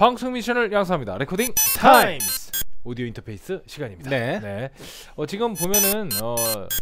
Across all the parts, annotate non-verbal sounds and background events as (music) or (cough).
방송 미션을 양성합니다. 레코딩 타임스 오디오 인터페이스 시간입니다. 네. 네. 어, 지금 보면은 어,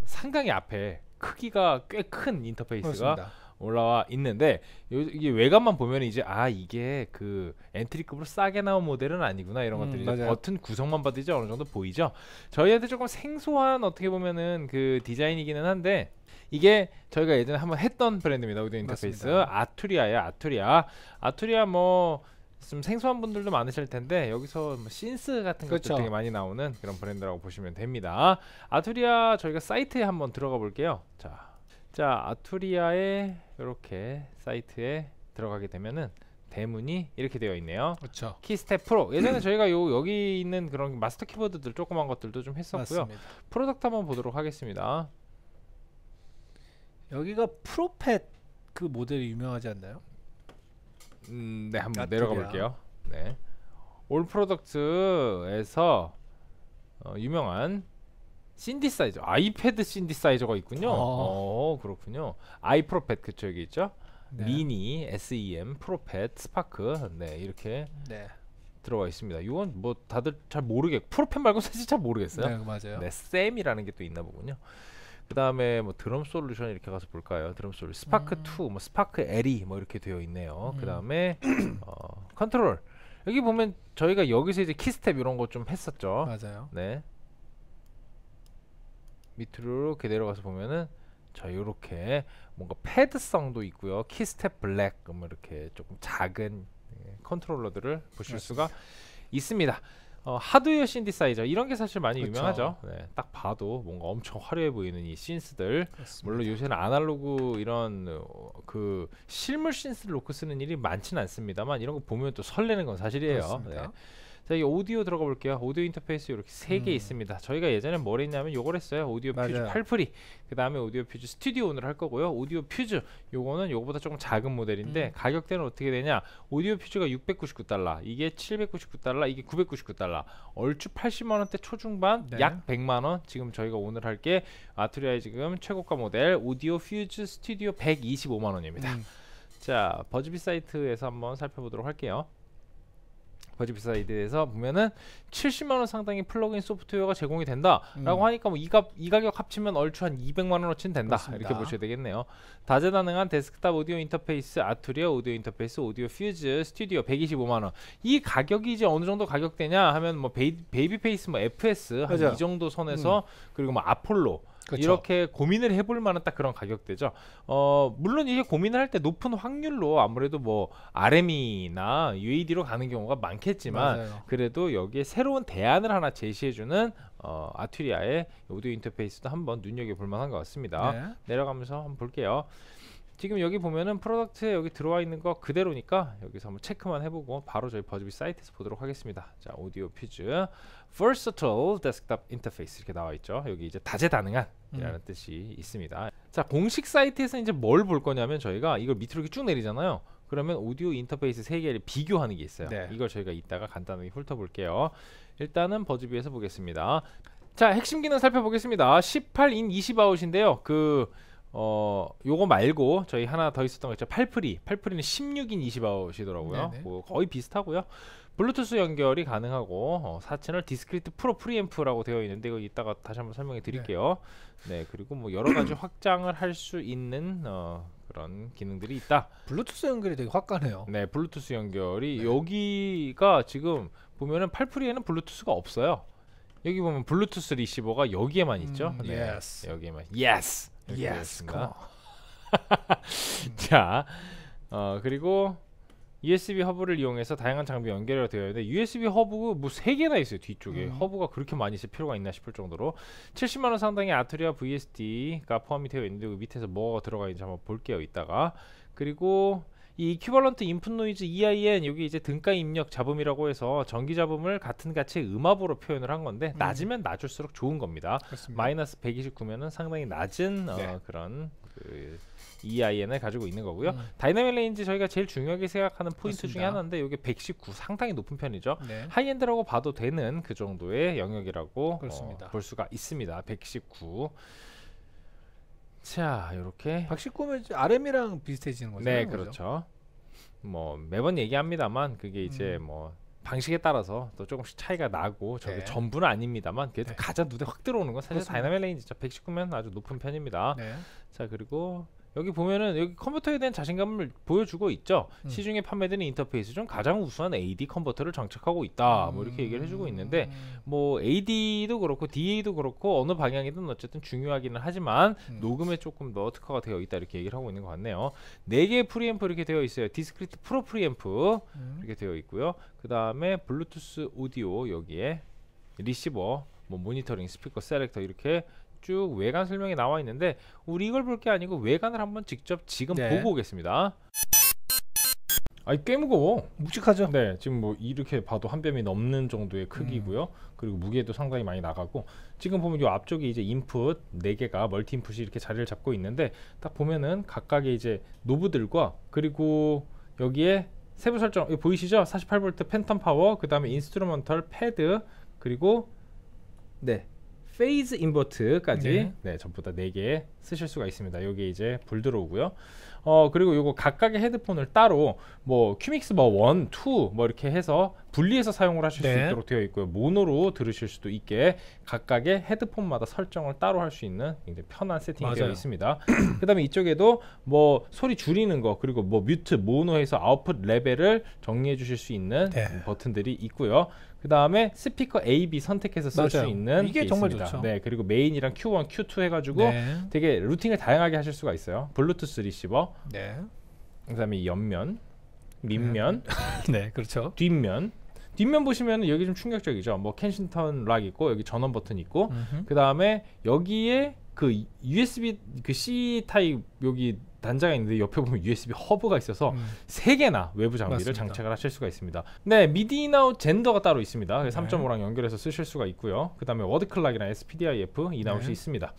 상당히 앞에 크기가 꽤 큰 인터페이스가 그렇습니다. 올라와 있는데 요, 이게 외관만 보면 이제 아 이게 그 엔트리급으로 싸게 나온 모델은 아니구나 이런 음, 것들이 맞 버튼 구성만 봐도 이제 어느 정도 보이죠. 저희한테 조금 생소한 어떻게 보면은 그 디자인이기는 한데 이게 저희가 예전에 한번 했던 브랜드입니다. 오디오 인터페이스 맞습니다. 아투리아예요. 아투리아. 아투리아 뭐좀 생소한 분들도 많으실 텐데 여기서 뭐 신스 같은 것도 그렇죠. 되게 많이 나오는 그런 브랜드라고 보시면 됩니다. 아투리아 저희가 사이트에 한번 들어가 볼게요. 자, 자 아투리아의 이렇게 사이트에 들어가게 되면은 대문이 이렇게 되어 있네요. 그렇죠. 키스텝 프로. 예전에 저희가 요 여기 있는 그런 마스터 키보드들 조그만 것들도 좀 했었고요. 맞습니다. 프로덕트 한번 보도록 하겠습니다. 여기가 프로펫 그 모델이 유명하지 않나요? 음, 네 한번 아, 내려가 볼게요. 네. 올 프로덕트에서 어, 유명한 신디사이저, 아이패드 신디사이저가 있군요. 어, 어 그렇군요. 아이프로펫 그쪽에 있죠. 네. 미니, SEM, 프로펫, 스파크 네 이렇게 네. 들어가 있습니다. 이건 뭐 다들 잘 모르겠. 프로펫 말고 사실 잘 모르겠어요. 네 맞아요. 네 쌤이라는 게 또 있나 보군요. 그 다음에 뭐 드럼 솔루션 이렇게 가서 볼까요? 드럼 솔 스파크 음. 2, 뭐 스파크 LE 뭐 이렇게 되어 있네요. 음. 그 다음에 어, 컨트롤 여기 보면 저희가 여기서 이제 키스텝 이런 거 좀 했었죠. 맞아요. 네. 밑으로 이렇게 내려가서 보면은 자 요렇게 뭔가 패드성도 있고요. 키스텝 블랙 뭐 이렇게 조금 작은 예, 컨트롤러들을 보실 수가 있습니다. 어, 하드웨어 신디사이저 이런 게 사실 많이 그쵸. 유명하죠. 네, 딱 봐도 뭔가 엄청 화려해 보이는 이 신스들. 그렇습니다. 물론 요새는 아날로그 이런 어, 그 실물 신스를 놓고 쓰는 일이 많지는 않습니다만 이런 거 보면 또 설레는 건 사실이에요. 네. 자, 이 오디오 들어가 볼게요. 오디오 인터페이스 이렇게 세개 음. 있습니다. 저희가 예전에 뭘 했냐면 요걸 했어요. 오디오 맞아요. 퓨즈 8프리. 그다음에 오디오 퓨즈 스튜디오 오늘 할 거고요. 오디오 퓨즈 요거는 요거보다 조금 작은 모델인데 음. 가격대는 어떻게 되냐? 오디오 퓨즈가 699달러, 이게 799달러, 이게 999달러. 얼추 80만 원대 초중반, 네. 약 100만 원. 지금 저희가 오늘 할게 아트리아의 지금 최고가 모델 오디오 퓨즈 스튜디오 125만 원입니다. 음. 자, 버즈비 사이트에서 한번 살펴보도록 할게요. 버즈비사이드에서 보면은 70만 원 상당의 플러그인 소프트웨어가 제공이 된다라고 음. 하니까 뭐이값이 가격 합치면 얼추 한 200만 원어치는 된다 그렇습니다. 이렇게 보셔야 되겠네요. 다재다능한 데스크탑 오디오 인터페이스, 아투리아 오디오 인터페이스, 오디오 퓨즈 스튜디오 125만 원. 이 가격이 이제 어느 정도 가격대냐 하면 뭐 베이, 베이비 페이스, 뭐 FS 한 이 정도 선에서 음. 그리고 뭐 아폴로 그렇죠. 이렇게 고민을 해볼 만한 딱 그런 가격대죠. 어, 물론 이게 고민을 할 때 높은 확률로 아무래도 뭐 RM이나 UAD로 가는 경우가 많겠지만 맞아요. 그래도 여기에 새로운 대안을 하나 제시해주는 어, 아트리아의 오디오 인터페이스도 한번 눈여겨볼 만한 것 같습니다. 네. 내려가면서 한번 볼게요. 지금 여기 보면은 프로덕트에 여기 들어와 있는 거 그대로니까 여기서 한번 체크만 해보고 바로 저희 버즈비 사이트에서 보도록 하겠습니다 자 오디오 퓨즈 versatile desktop interface 이렇게 나와 있죠 여기 이제 다재다능한 이라는 음. 뜻이 있습니다 자 공식 사이트에서 이제 뭘 볼 거냐면 저희가 이걸 밑으로 이렇게 쭉 내리잖아요 그러면 오디오 인터페이스 세 개를 비교하는 게 있어요 네. 이걸 저희가 이따가 간단하게 훑어볼게요 일단은 버즈비에서 보겠습니다 자 핵심 기능 살펴보겠습니다 18인 20아웃인데요 그어 요거 말고 저희 하나 더 있었던 거 있죠 팔프리 팔프리는 16인 20아웃이더라고요 뭐 거의 비슷하고요 블루투스 연결이 가능하고 어, 4채널 디스크리트 프로 프리앰프라고 되어 있는데 이거 이따가 다시 한번 설명해 드릴게요 네, 네 그리고 뭐 여러 가지 (clears throat) 확장을 할 수 있는 어, 그런 기능들이 있다 블루투스 연결이 되게 화가네요네 블루투스 연결이 네. 여기가 지금 보면은 팔프리에는 블루투스가 없어요 여기 보면 블루투스 리시버가 여기에만 있죠 음, 네, yes. 여기에만 yes 네, yes, (laughs) 자, 어, 그리고 USB 허브를 이용해서 다양한 장비 연결이 되어 있는데 USB 허브가 뭐 세 개나 있어요 뒤쪽에 음. 허브가 그렇게 많이 있을 필요가 있나 싶을 정도로 70만 원 상당의 아트리아 VSD가 포함이 되어 있는데 그 밑에서 뭐가 들어가 있는지 한번 볼게요 이따가 그리고 이 이큐벌런트 인풋 노이즈 EIN 여기 이제 등가 입력 잡음이라고 해서 전기 잡음을 같은 가치의 음압으로 표현을 한 건데 음. 낮으면 낮을수록 좋은 겁니다. 그렇습니다. 마이너스 129면은 상당히 낮은 어, 네. 그런 그 EIN을 가지고 있는 거고요. 음. 다이나믹 레인지 저희가 제일 중요하게 생각하는 포인트 그렇습니다. 중에 하나인데 이게 119 상당히 높은 편이죠. 네. 하이엔드라고 봐도 되는 그 정도의 영역이라고 어, 볼 수가 있습니다. 119 자, 이렇게 박식 꿈은 RM이랑 비슷해지는 거죠. 네, 그렇죠. 뭐 매번 얘기합니다만 그게 이제 음. 뭐 방식에 따라서 또 조금씩 차이가 나고 저게 네. 전부는 아닙니다만 그래도 네. 가장 눈에 확 들어오는 건 사실 다이나믹 레인지죠. 119면 아주 높은 편입니다. 네. 자 그리고 여기 보면은 여기 컴퓨터에 대한 자신감을 보여주고 있죠. 음. 시중에 판매되는 인터페이스 중 가장 우수한 AD 컨버터를 장착하고 있다. 뭐 이렇게 얘기를 해주고 음. 있는데 뭐 AD도 그렇고 DA도 그렇고 어느 방향이든 어쨌든 중요하기는 하지만 음. 녹음에 조금 더 특화가 되어 있다 이렇게 얘기를 하고 있는 것 같네요. 4 개의 프리앰프 이렇게 되어 있어요. 디스크리트 프로 프리앰프 음. 이렇게 되어 있고요. 그 다음에 블루투스 오디오 여기에 리시버 뭐 모니터링 스피커 셀렉터 이렇게 쭉 외관 설명이 나와 있는데 우리 이걸 볼게 아니고 외관을 한번 직접 지금 네. 보고 오겠습니다. 아이꽤 무거워. 묵직하죠. 네, 지금 뭐 이렇게 봐도 한 뼘이 넘는 정도의 크기고요. 음. 그리고 무게도 상당히 많이 나가고 지금 보면 이 앞쪽에 이제 인풋 4 개가 멀티 인풋이 이렇게 자리를 잡고 있는데 딱 보면은 각각의 이제 노브들과 그리고 여기에 세부 설정 보이시죠? 48V 팬텀 파워, 그다음에 인스트루먼털 패드 그리고 네 페이즈 인버트까지 네. 네 전부 다4개 쓰실 수가 있습니다 여기 이제 불 들어오고요 어 그리고 이거 각각의 헤드폰을 따로 뭐 큐믹스 뭐 1, 2 뭐 이렇게 해서 분리해서 사용을 하실 네. 수 있도록 되어 있고요 모노로 들으실 수도 있게 각각의 헤드폰마다 설정을 따로 할 수 있는 굉장히 편한 세팅이 맞아요. 되어 있습니다 (clears throat) 그 다음에 이쪽에도 뭐 소리 줄이는 거 그리고 뭐 뮤트 모노에서 아웃풋 레벨을 정리해 주실 수 있는 네. 버튼들이 있고요 그 다음에 스피커 A, B 선택해서 쓸 수 있는 이게, 정말 있습니다. 좋죠. 네, 그리고 메인이랑 Q1, Q2 해가지고 네. 되게 루팅을 다양하게 하실 수가 있어요. 블루투스 리시버, 네. 그다음에 옆면, 네. 밑면, (laughs) 네, 그렇죠. 뒷면. 뒷면 보시면 여기 좀 충격적이죠. 뭐 켄싱턴 락 있고 여기 전원 버튼 있고 그다음에 여기에 그 USB 그 C 타입 여기 단자가 있는데 옆에 보면 USB 허브가 있어서 음. 3개나 외부 장비를 맞습니다. 장착을 하실 수가 있습니다. 네, 미디 인아웃 젠더가 따로 있습니다. 네. 3.5랑 연결해서 쓰실 수가 있고요. 그 다음에 워드클락이랑 SPDIF 인아웃이 네. 있습니다.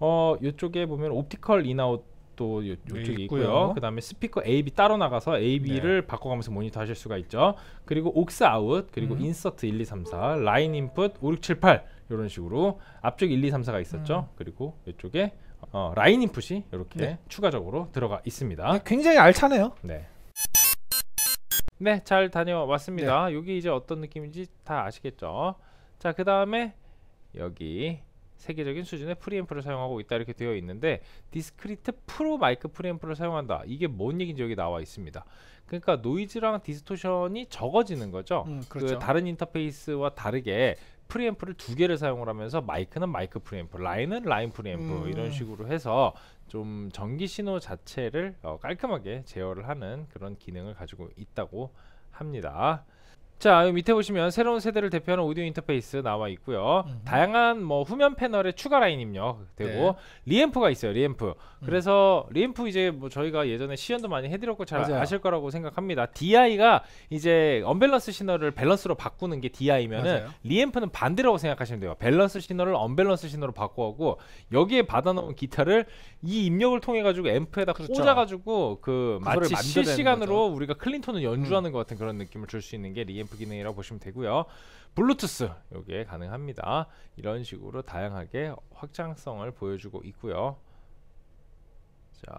어, 이쪽에 보면 옵티컬 인아웃 또이 네, 쪽이 있고요. 그 다음에 스피커 AB 따로 나가서 AB를 네. 바꿔가면서 모니터 하실 수가 있죠. 그리고 옥스 아웃, 그리고 음. 인서트 1, 2, 3, 4, 라인 인풋 5, 6, 7, 8 이런 식으로 앞쪽 1, 2, 3, 4가 있었죠. 음. 그리고 이쪽에 어, 라인 인풋이 이렇게 네. 추가적으로 들어가 있습니다. 아, 굉장히 알차네요. 네. 네, 잘 다녀왔습니다. 네. 여기 이제 어떤 느낌인지 다 아시겠죠? 자, 그 다음에 여기 세계적인 수준의 프리앰프를 사용하고 있다 이렇게 되어 있는데 디스크리트 프로 마이크 프리앰프를 사용한다 이게 뭔 얘기인지 여기 나와 있습니다 그러니까 노이즈랑 디스토션이 적어지는 거죠 음, 그 그렇죠. 그 다른 인터페이스와 다르게 프리앰프를 두 개를 사용을 하면서 마이크는 마이크 프리앰프, 라인은 라인 프리앰프 음. 이런 식으로 해서 좀 전기 신호 자체를 어, 깔끔하게 제어를 하는 그런 기능을 가지고 있다고 합니다. 자 밑에 보시면 새로운 세대를 대표하는 오디오 인터페이스 나와 있고요 음. 다양한 뭐 후면 패널의 추가 라인 입력되고 네. 리앰프가 있어요 리앰프 음. 그래서 리앰프 이제 뭐 저희가 예전에 시연도 많이 해드렸고 잘 맞아요. 아실 거라고 생각합니다 DI가 이제 언밸런스 신호를 밸런스로 바꾸는 게 DI면은 맞아요. 리앰프는 반대라고 생각하시면 돼요 밸런스 신호를 언밸런스 신호로 바꾸고 여기에 받아놓은 기타를 이 입력을 통해 가지고 앰프에다 그렇죠. 꽂아가지고 그 마치 실시간으로 우리가 클린톤을 연주하는 음. 것 같은 그런 느낌을 줄 수 있는 게 리앰프 램프 기능이라고 보시면 되고요. 블루투스 요게 가능합니다. 이런 식으로 다양하게 확장성을 보여주고 있고요. 자,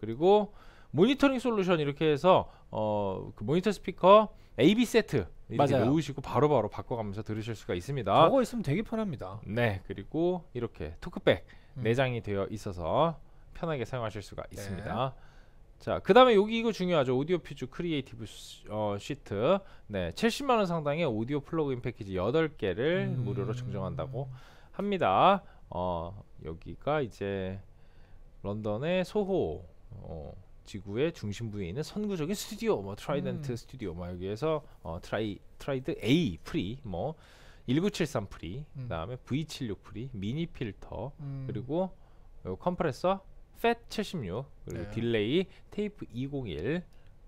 그리고 모니터링 솔루션 이렇게 해서 어, 그 모니터 스피커 AB 세트 이렇게 맞아요. 놓으시고 바로바로 바로 바꿔가면서 들으실 수가 있습니다. 저거 있으면 되게 편합니다. 네, 그리고 이렇게 토크백 음. 내장이 되어 있어서 편하게 사용하실 수가 있습니다. 네. 자, 그 다음에 여기 이거 중요하죠. 오디오 퓨즈 크리에이티브 어, 시트. 네, 70만원 상당의 오디오 플러그인 패키지 8개를 음... 무료로 증정한다고 합니다. 어, 여기가 이제 런던의 소호 어, 지구의 중심부에 있는 선구적인 스튜디오, 뭐 트라이덴트 음. 스튜디오, 뭐 여기에서 어, 트라이 트라이드 A 프리, 뭐 1973 프리, 음. 그다음에 V76 프리, 미니 필터, 음. 그리고 요 컴프레서 팻76 그리고 네. 딜레이 테이프 201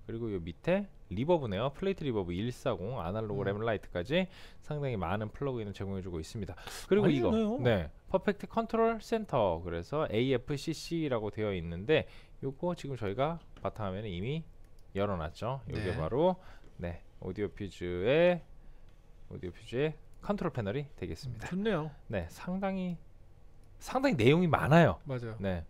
그리고 요 밑에 리버브네요 플레이트 리버브 140 아날로그 음. 램라이트까지 상당히 많은 플러그인을 제공해주고 있습니다 그리고 이거 네 퍼펙트 컨트롤 센터 그래서 AFCC라고 되어 있는데 요거 지금 저희가 바탕화면에 이미 열어놨죠 요게 네. 바로 네 오디오 퓨즈의 오디오 퓨즈의 컨트롤 패널이 되겠습니다 좋네요 네 상당히 상당히 내용이 많아요 맞아요 네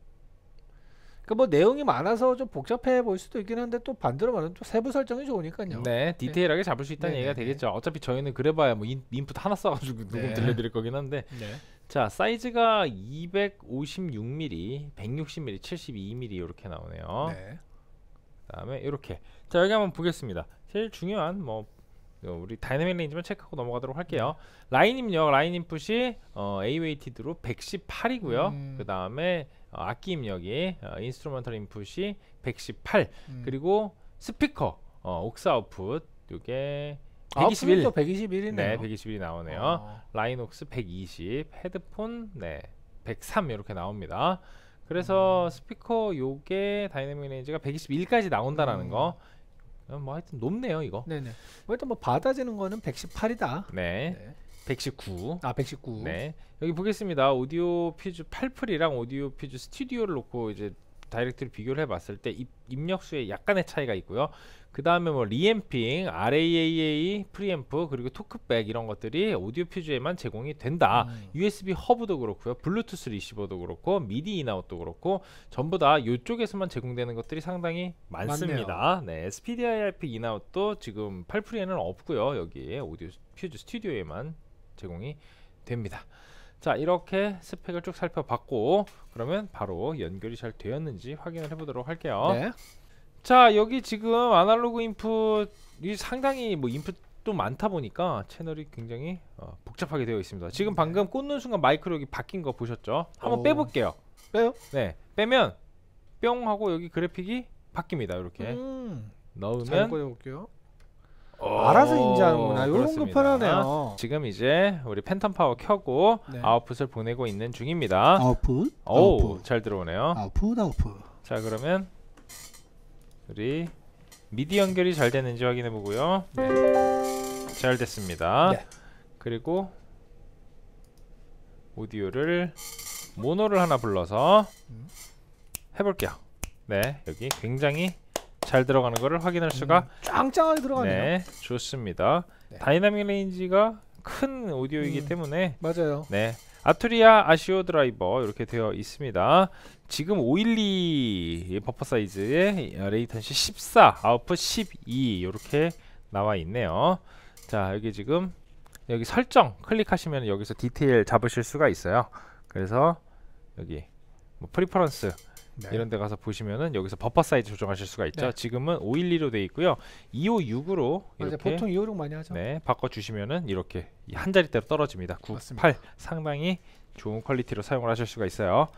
그뭐 그러니까 내용이 많아서 좀 복잡해 보일 수도 있긴 한데 또 반대로 말하면 또 세부 설정이 좋으니까요. 네, 네. 디테일하게 잡을 수 있다는 네네네. 네, 얘기가 네. 되겠죠. 어차피 저희는 그래봐야 뭐 인, 풋 하나 써가지고 녹음 네. 들려드릴 거긴 한데. 네. 자, 사이즈가 256mm, 160mm, 72mm 이렇게 나오네요. 네. 그다음에 이렇게. 자, 여기 한번 보겠습니다. 제일 중요한 뭐 어, 우리 다이내믹 레인지만 체크하고 넘어가도록 할게요. 라인입력, 라인 인풋이 어, A 웨이티드로 118이고요. 음. 그 다음에 어, 악기 입력이 어, 인스트루먼털 인풋이 118. 음. 그리고 스피커 어, 옥스 아웃풋 요게 121. 아, 121이네요. 네, 121이 나오네요. 아. 라인 옥스 120, 헤드폰 네, 103 이렇게 나옵니다. 그래서 음. 스피커 요게 다이내믹 레인지가 121까지 나온다라는 음. 거 어, 뭐 하여튼 높네요 이거. 네네. 뭐 일단 뭐 받아지는 거는 118이다. 네. 네. 119. 아, 119. 네. 여기 보겠습니다. 오디오 퓨즈 8풀이랑 오디오 퓨즈 스튜디오를 놓고 이제 다이렉트를 비교를 해봤을 때 입, 입력수에 약간의 차이가 있고요. 그 다음에 뭐 리앰핑, RAAA, 프리앰프 그리고 토크백 이런 것들이 오디오 퓨즈에만 제공이 된다. 음. USB 허브도 그렇고요, 블루투스 리시버도 그렇고 미디 인아웃도 그렇고 전부 다 이쪽에서만 제공되는 것들이 상당히 많습니다. 맞네요. 네, SPDIF 인아웃도 지금 8프리에는 없고요, 여기 에 오디오 퓨즈 스튜디오에만 제공이 됩니다. 자 이렇게 스펙을 쭉 살펴봤고 그러면 바로 연결이 잘 되었는지 확인을 해보도록 할게요 네. 자 여기 지금 아날로그 인풋이 상당히 뭐 인풋도 많다 보니까 채널이 굉장히 어, 복잡하게 되어 있습니다 지금 네. 방금 꽂는 순간 마이크로 여기 바뀐 거 보셨죠? 한번 오. 빼볼게요 빼요? 네 빼면 뿅 하고 여기 그래픽이 바뀝니다 이렇게 음. 넣으면 꺼내볼게요 어, 알아서 인지하는구나. 이런 거 편하네요. 지금 이제 우리 팬텀 파워 켜고 네. 아웃풋을 보내고 있는 중입니다. 아웃풋. 오, 아웃풋. 잘 들어오네요. 아웃풋, 아웃풋. 자, 그러면 우리 미디 연결이 잘 됐는지 확인해 보고요. 네. 잘 됐습니다. 네. 그리고 오디오를 모노를 하나 불러서 음. 해볼게요. 네, 여기 굉장히 잘 들어가는 것을 확인할 수가 음, 짱짱하게 들어가네요. 네, 좋습니다. 네. 다이나믹 레인지가 큰 오디오이기 음, 때문에 맞아요. 네. 아투리아 아시오 드라이버 이렇게 되어 있습니다. 지금 512 버퍼 사이즈의 레이턴시 14, 아웃풋 12 이렇게 나와 있네요. 자, 여기 지금 여기 설정 클릭하시면 여기서 디테일 잡으실 수가 있어요. 그래서 여기 뭐 프리퍼런스 네. 이런 데 가서 보시면은 여기서 버퍼 사이즈 조정하실 수가 있죠. 네. 지금은 512로 돼 있고요. 256으로 아, 이렇 보통 256 많이 하죠. 네, 바꿔 주시면은 이렇게 한 자리대로 떨어집니다. 98 상당히 좋은 퀄리티로 사용을 하실 수가 있어요.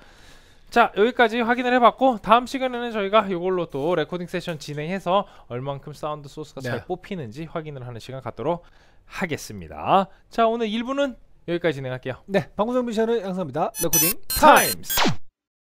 자 여기까지 확인을 해봤고 다음 시간에는 저희가 이걸로 또 레코딩 세션 진행해서 얼만큼 사운드 소스가 네. 잘 뽑히는지 확인을 하는 시간 갖도록 하겠습니다 자 오늘 1부는 여기까지 진행할게요 네 방구석 미션을 양성합니다 레코딩 타임스